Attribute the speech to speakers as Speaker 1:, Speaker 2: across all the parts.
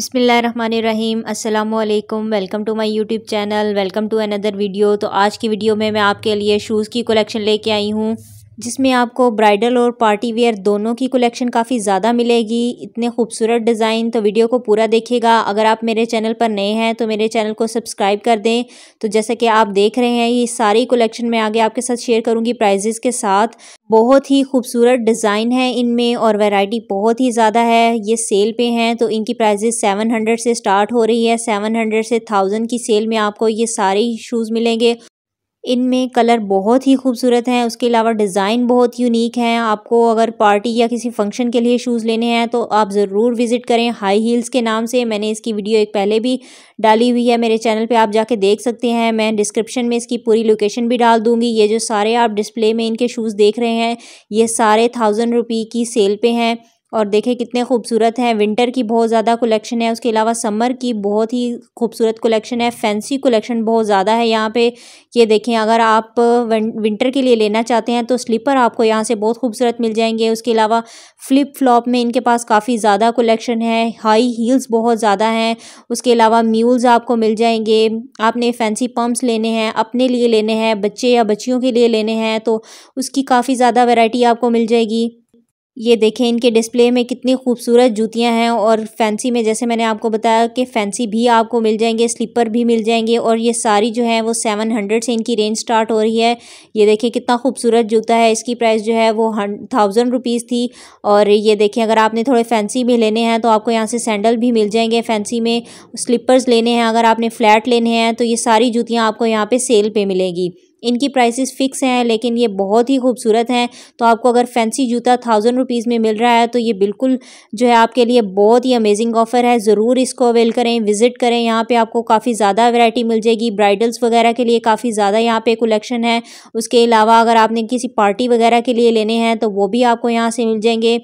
Speaker 1: बिसमीम् अल्लाम welcome to my YouTube channel welcome to another video तो आज की वीडियो में मैं आपके लिए शूज़ की कलेक्शन लेके आई हूँ जिसमें आपको ब्राइडल और पार्टी वेयर दोनों की कलेक्शन काफ़ी ज़्यादा मिलेगी इतने खूबसूरत डिज़ाइन तो वीडियो को पूरा देखिएगा अगर आप मेरे चैनल पर नए हैं तो मेरे चैनल को सब्सक्राइब कर दें तो जैसे कि आप देख रहे हैं ये सारी कलेक्शन मैं आगे आपके साथ शेयर करूँगी प्राइजेस के साथ बहुत ही खूबसूरत डिज़ाइन है इनमें और वैरायटी बहुत ही ज़्यादा है ये सेल पे हैं तो इनकी प्राइजेस सेवन हंड्रेड से स्टार्ट हो रही है सेवन हंड्रेड से थाउजेंड की सेल में आपको ये सारे शूज़ मिलेंगे इनमें कलर बहुत ही खूबसूरत हैं उसके अलावा डिज़ाइन बहुत यूनिक हैं आपको अगर पार्टी या किसी फंक्शन के लिए शूज़ लेने हैं तो आप ज़रूर विज़िट करें हाई हील्स के नाम से मैंने इसकी वीडियो एक पहले भी डाली हुई है मेरे चैनल पे आप जाके देख सकते हैं मैं डिस्क्रिप्शन में इसकी पूरी लोकेशन भी डाल दूँगी ये जो सारे आप डिस्प्ले में इनके शूज़ देख रहे हैं ये सारे थाउजेंड रुपी की सेल पर हैं और देखें कितने खूबसूरत हैं विंटर की बहुत ज़्यादा कलेक्शन है उसके अलावा समर की बहुत ही खूबसूरत कलेक्शन है फैंसी कलेक्शन बहुत ज़्यादा है यहाँ पे ये देखें अगर आप विंटर के लिए लेना चाहते हैं तो स्लीपर आपको यहाँ से बहुत खूबसूरत मिल जाएंगे उसके अलावा फ्लिप फ्लॉप में इनके पास काफ़ी ज़्यादा कलेक्शन है हाई हील्स बहुत ज़्यादा हैं उसके अलावा म्यूल्स आपको मिल जाएंगे आपने फैंसी पम्प्स लेने हैं अपने लिए लेने हैं बच्चे या बच्चियों के लिए लेने हैं तो उसकी काफ़ी ज़्यादा वेराइटी आपको मिल जाएगी ये देखें इनके डिस्प्ले में कितनी खूबसूरत जूतियां हैं और फैंसी में जैसे मैंने आपको बताया कि फैंसी भी आपको मिल जाएंगे स्लीपर भी मिल जाएंगे और ये सारी जो है वो सेवन हंड्रेड से इनकी रेंज स्टार्ट हो रही है ये देखें कितना खूबसूरत जूता है इसकी प्राइस जो है वो थाउजेंड रुपीज़ थी और ये देखें अगर आपने थोड़े फैंसी में लेने हैं तो आपको यहाँ से सैंडल भी मिल जाएंगे फैंसी में स्लीपर्स लेने हैं अगर आपने फ्लैट लेने हैं तो ये सारी जूतियाँ आपको यहाँ पर सेल पर मिलेंगी इनकी प्राइसेस फ़िक्स हैं लेकिन ये बहुत ही खूबसूरत हैं तो आपको अगर फैंसी जूता थाउजेंड रुपीज़ में मिल रहा है तो ये बिल्कुल जो है आपके लिए बहुत ही अमेजिंग ऑफ़र है ज़रूर इसको अवेल करें विज़िट करें यहाँ पे आपको काफ़ी ज़्यादा वैरायटी मिल जाएगी ब्राइडल्स वगैरह के लिए काफ़ी ज़्यादा यहाँ पर कलेक्शन है उसके अलावा अगर आपने किसी पार्टी वगैरह के लिए लेने हैं तो वो भी आपको यहाँ से मिल जाएंगे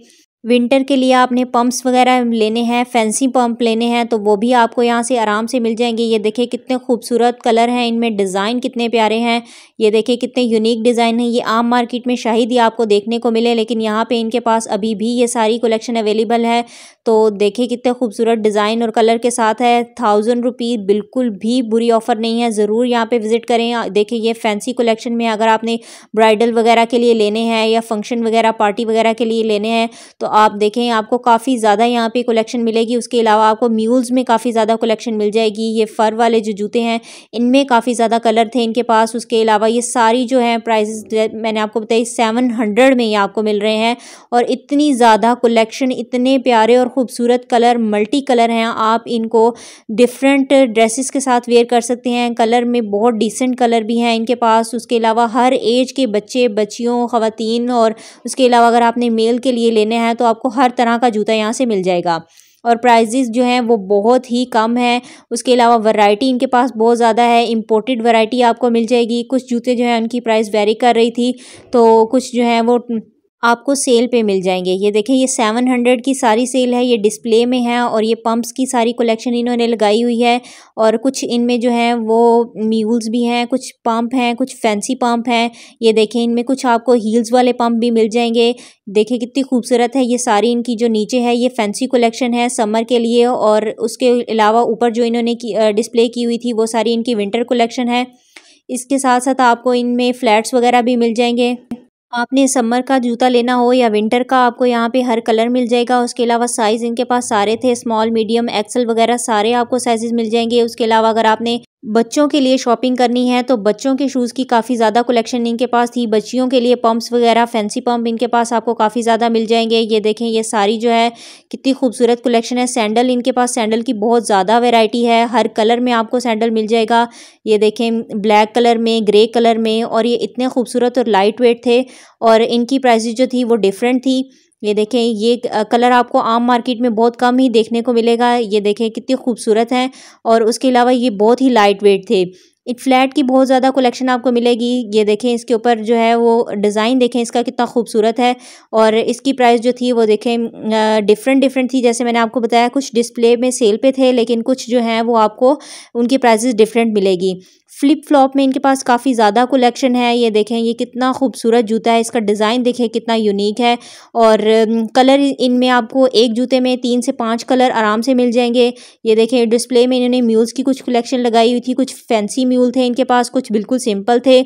Speaker 1: विंटर के लिए आपने पम्प्स वगैरह लेने हैं फैंसी पम्प लेने हैं तो वो भी आपको यहाँ से आराम से मिल जाएंगे ये देखिए कितने खूबसूरत कलर हैं इनमें डिज़ाइन कितने प्यारे हैं ये देखिए कितने यूनिक डिज़ाइन हैं ये आम मार्केट में शायद ही आपको देखने को मिले लेकिन यहाँ पर इनके पास अभी भी ये सारी कलेक्शन अवेलेबल है तो देखिए कितने खूबसूरत डिज़ाइन और कलर के साथ है थाउजेंड रुपीज़ बिल्कुल भी बुरी ऑफ़र नहीं है ज़रूर यहाँ पर विज़िट करें देखिए ये फैंसी कलेक्शन में अगर आपने ब्राइडल वगैरह के लिए लेने हैं या फंक्शन वगैरह पार्टी वगैरह के लिए लेने हैं तो आप देखें आपको काफ़ी ज़्यादा यहाँ पे कलेक्शन मिलेगी उसके अलावा आपको म्यूल्स में काफ़ी ज़्यादा कलेक्शन मिल जाएगी ये फ़र वाले जो जूते हैं इनमें काफ़ी ज़्यादा कलर थे इनके पास उसके अलावा ये सारी जो है प्राइजेस मैंने आपको बताई सेवन हंड्रेड में ये आपको मिल रहे हैं और इतनी ज़्यादा कलेक्शन इतने प्यारे और ख़ूबसूरत कलर मल्टी कलर हैं आप इनको डिफरेंट ड्रेसिस के साथ वेयर कर सकते हैं कलर में बहुत डिसेंट कलर भी हैं इनके पास उसके अलावा हर एज के बच्चे बच्चियों ख़वान और उसके अलावा अगर आपने मेल के लिए लेने हैं तो आपको हर तरह का जूता यहाँ से मिल जाएगा और प्राइजेज़ जो हैं वो बहुत ही कम है उसके अलावा वैरायटी इनके पास बहुत ज़्यादा है इम्पोर्टेड वैरायटी आपको मिल जाएगी कुछ जूते जो हैं उनकी प्राइस वेरी कर रही थी तो कुछ जो हैं वो आपको सेल पे मिल जाएंगे ये देखें ये सेवन हंड्रेड की सारी सेल है ये डिस्प्ले में है और ये पंप्स की सारी कलेक्शन इन्होंने लगाई हुई है और कुछ इनमें जो है वो म्यूल्स भी हैं कुछ पंप हैं कुछ फैंसी पंप हैं ये देखें इनमें कुछ आपको हील्स वाले पंप भी मिल जाएंगे देखें कितनी खूबसूरत है ये सारी इनकी जो नीचे है ये फैंसी कलेक्शन है समर के लिए और उसके अलावा ऊपर जो इन्होंने की, डिस्प्ले की हुई थी वो सारी इनकी विंटर कलेक्शन है इसके साथ साथ आपको इनमें फ्लैट्स वगैरह भी मिल जाएंगे आपने समर का जूता लेना हो या विंटर का आपको यहाँ पे हर कलर मिल जाएगा उसके अलावा साइज़ इनके पास सारे थे स्मॉल मीडियम एक्सल वगैरह सारे आपको साइज़ेस मिल जाएंगे उसके अलावा अगर आपने बच्चों के लिए शॉपिंग करनी है तो बच्चों के शूज़ की काफ़ी ज़्यादा कलेक्शन इनके पास थी बच्चियों के लिए पम्प्स वगैरह फैंसी पम्प इनके पास आपको काफ़ी ज़्यादा मिल जाएंगे ये देखें ये सारी जो है कितनी खूबसूरत कलेक्शन है सैंडल इनके पास सैंडल की बहुत ज़्यादा वेराइटी है हर कलर में आपको सैंडल मिल जाएगा ये देखें ब्लैक कलर में ग्रे कलर में और ये इतने खूबसूरत और लाइट वेट थे और इनकी प्राइस जो थी वो डिफरेंट थी ये देखें ये कलर आपको आम मार्केट में बहुत कम ही देखने को मिलेगा ये देखें कितनी खूबसूरत हैं और उसके अलावा ये बहुत ही लाइट वेट थे एक फ्लैट की बहुत ज़्यादा कलेक्शन आपको मिलेगी ये देखें इसके ऊपर जो है वो डिज़ाइन देखें इसका कितना खूबसूरत है और इसकी प्राइस जो थी वो देखें डिफरेंट डिफरेंट थी जैसे मैंने आपको बताया कुछ डिस्प्ले में सेल पे थे लेकिन कुछ जो है वो आपको उनकी प्राइसेस डिफरेंट मिलेगी फ्लिप फ्लॉप में इनके पास काफ़ी ज़्यादा कलेक्शन है ये देखें ये कितना खूबसूरत जूता है इसका डिज़ाइन देखें कितना यूनिक है और कलर um, इनमें आपको एक जूते में तीन से पाँच कलर आराम से मिल जाएंगे ये देखें डिस्प्ले में इन्होंने म्यूल्स की कुछ कलेक्शन लगाई हुई थी कुछ फैंसी म्यूल थे इनके पास कुछ बिल्कुल सिंपल थे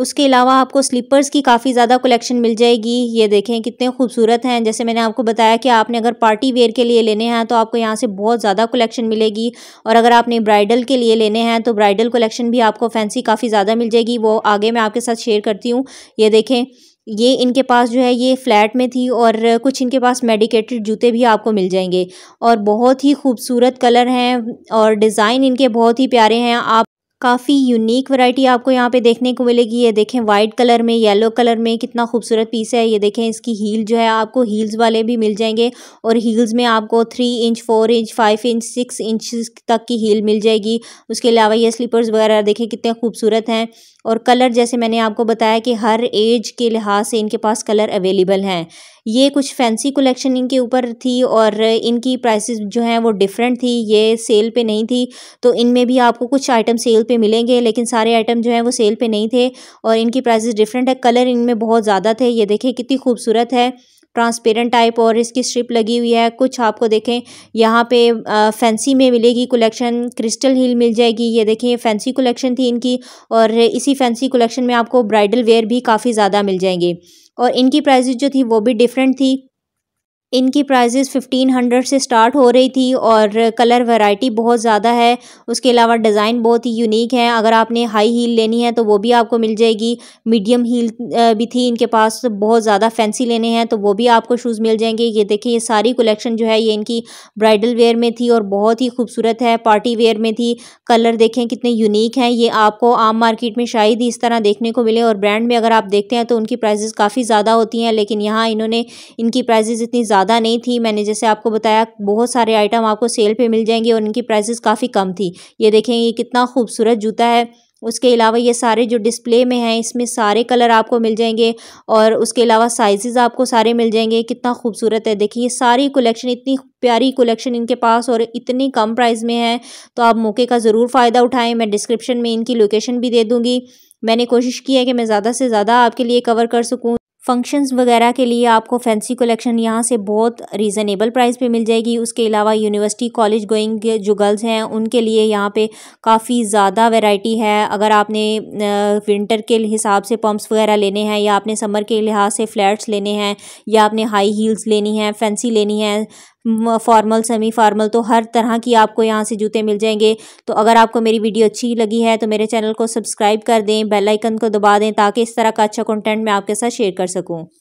Speaker 1: उसके अलावा आपको स्लीपर्स की काफ़ी ज़्यादा कलेक्शन मिल जाएगी ये देखें कितने खूबसूरत हैं जैसे मैंने आपको बताया कि आपने अगर पार्टी वेयर के लिए लेने हैं तो आपको यहाँ से बहुत ज़्यादा कलेक्शन मिलेगी और अगर आपने ब्राइडल के लिए लेने हैं तो ब्राइडल कलेक्शन भी आपको फैंसी काफ़ी ज़्यादा मिल जाएगी वो आगे मैं आपके साथ शेयर करती हूँ ये देखें ये इनके पास जो है ये फ्लैट में थी और कुछ इनके पास मेडिकेटेड जूते भी आपको मिल जाएंगे और बहुत ही खूबसूरत कलर हैं और डिज़ाइन इनके बहुत ही प्यारे हैं आप काफ़ी यूनिक वैरायटी आपको यहाँ पे देखने को मिलेगी ये देखें वाइट कलर में येलो कलर में कितना खूबसूरत पीस है ये देखें इसकी हील जो है आपको हील्स वाले भी मिल जाएंगे और हील्स में आपको three inch four inch five inch six inch तक की हील मिल जाएगी उसके अलावा ये स्लीपर्स वगैरह देखें कितने खूबसूरत हैं और कलर जैसे मैंने आपको बताया कि हर एज के लिहाज से इनके पास कलर अवेलेबल हैं ये कुछ फैंसी कलेक्शन इनके ऊपर थी और इनकी प्राइसेस जो हैं वो डिफरेंट थी ये सेल पे नहीं थी तो इनमें भी आपको कुछ आइटम सेल पे मिलेंगे लेकिन सारे आइटम जो हैं वो सेल पे नहीं थे और इनकी प्राइसेस डिफरेंट है कलर इनमें बहुत ज़्यादा थे ये देखें कितनी खूबसूरत है ट्रांसपेरेंट टाइप और इसकी स्ट्रिप लगी हुई है कुछ आपको देखें यहाँ पे फैंसी में मिलेगी कलेक्शन क्रिस्टल हील मिल जाएगी ये देखें फैंसी कलेक्शन थी इनकी और इसी फैंसी कलेक्शन में आपको ब्राइडल वेयर भी काफ़ी ज़्यादा मिल जाएंगे और इनकी प्राइजेज जो थी वो भी डिफरेंट थी इनकी प्राइजेस फिफ्टीन हंड्रेड से स्टार्ट हो रही थी और कलर वैरायटी बहुत ज़्यादा है उसके अलावा डिज़ाइन बहुत ही यूनिक है अगर आपने हाई हील लेनी है तो वो भी आपको मिल जाएगी मीडियम हील भी थी इनके पास तो बहुत ज़्यादा फैंसी लेने हैं तो वो भी आपको शूज़ मिल जाएंगे ये देखिए ये सारी कलेक्शन जो है ये इनकी ब्राइडल वेयर में थी और बहुत ही खूबसूरत है पार्टी वेयर में थी कलर देखें कितने यूनिक हैं ये आपको आम मार्केट में शायद ही इस तरह देखने को मिले और ब्रांड में अगर आप देखते हैं तो उनकी प्राइजेज़ काफ़ी ज़्यादा होती हैं लेकिन यहाँ इन्होंने इनकी प्राइजेज़ इतनी ज़्यादा ज़्यादा नहीं थी मैंने जैसे आपको बताया बहुत सारे आइटम आपको सेल पे मिल जाएंगे और इनकी प्राइसेस काफ़ी कम थी ये देखें ये कितना खूबसूरत जूता है उसके अलावा ये सारे जो डिस्प्ले में हैं इसमें सारे कलर आपको मिल जाएंगे और उसके अलावा साइजेस आपको सारे मिल जाएंगे कितना खूबसूरत है देखिए ये सारी कलेक्शन इतनी प्यारी कलेक्शन इनके पास और इतनी कम प्राइस में है तो आप मौके का ज़रूर फ़ायदा उठाएं मैं डिस्क्रिप्शन में इनकी लोकेशन भी दे दूँगी मैंने कोशिश की है कि मैं ज़्यादा से ज़्यादा आपके लिए कवर कर सकूँ फंक्शंस वगैरह के लिए आपको फैंसी कलेक्शन यहाँ से बहुत रीज़नेबल प्राइस पे मिल जाएगी उसके अलावा यूनिवर्सिटी कॉलेज गोइंग जो गर्ल्स हैं उनके लिए यहाँ पे काफ़ी ज़्यादा वैरायटी है अगर आपने विंटर के हिसाब से पम्प्स वगैरह लेने हैं या आपने समर के लिहाज से फ्लैट्स लेने हैं या आपने हाई हील्स लेनी है फैंसी लेनी है फॉर्मल सेमी फॉर्मल तो हर तरह की आपको यहाँ से जूते मिल जाएंगे तो अगर आपको मेरी वीडियो अच्छी लगी है तो मेरे चैनल को सब्सक्राइब कर दें बेल आइकन को दबा दें ताकि इस तरह का अच्छा कंटेंट मैं आपके साथ शेयर कर सकूँ